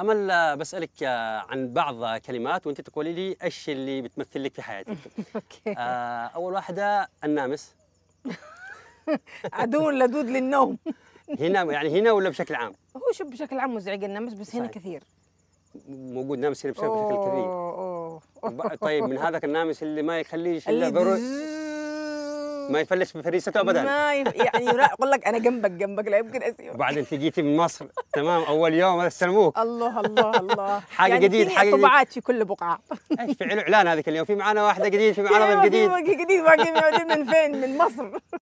امل آه، بسالك آه، عن بعض كلمات وانت تقولي لي ايش اللي بتمثل لك في حياتك اوكي آه، اول واحده النامس عدو لدود للنوم هنا يعني هنا ولا بشكل عام هو شوف بشكل عام مزعج النامس بس هنا كثير موجود نامس هنا بشكل كبير طيب من هذاك النامس اللي ما يخليش الا برؤ ما يفلش بفريسته ابدا ما يعني يقول لك انا جنبك جنبك لا يمكن اسيبك وبعدين انت جيتي من مصر تمام اول يوم استلموك الله الله الله حاجه يعني جديد حاجه طبعات في كل بقعه ايش فعلوا اعلان هذاك اليوم في معانا واحده جديد في معانا ضيف جديد جديد من فين من مصر